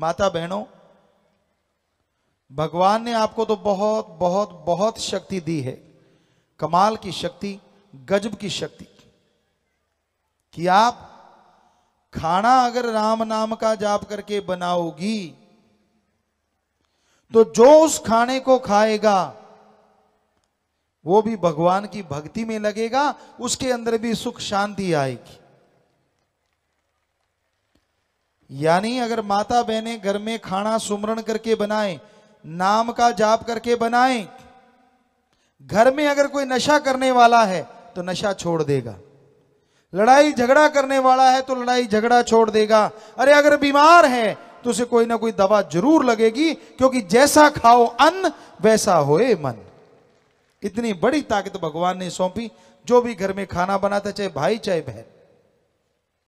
माता बहनों भगवान ने आपको तो बहुत बहुत बहुत शक्ति दी है कमाल की शक्ति गजब की शक्ति कि आप खाना अगर राम नाम का जाप करके बनाओगी तो जो उस खाने को खाएगा वो भी भगवान की भक्ति में लगेगा उसके अंदर भी सुख शांति आएगी यानी अगर माता बहने घर में खाना सुमरण करके बनाए नाम का जाप करके बनाए घर में अगर कोई नशा करने वाला है तो नशा छोड़ देगा लड़ाई झगड़ा करने वाला है तो लड़ाई झगड़ा छोड़ देगा अरे अगर बीमार है तो उसे कोई ना कोई दवा जरूर लगेगी क्योंकि जैसा खाओ अन्न वैसा होए मन इतनी बड़ी ताकत भगवान ने सौंपी जो भी घर में खाना बनाता चाहे भाई चाहे बहन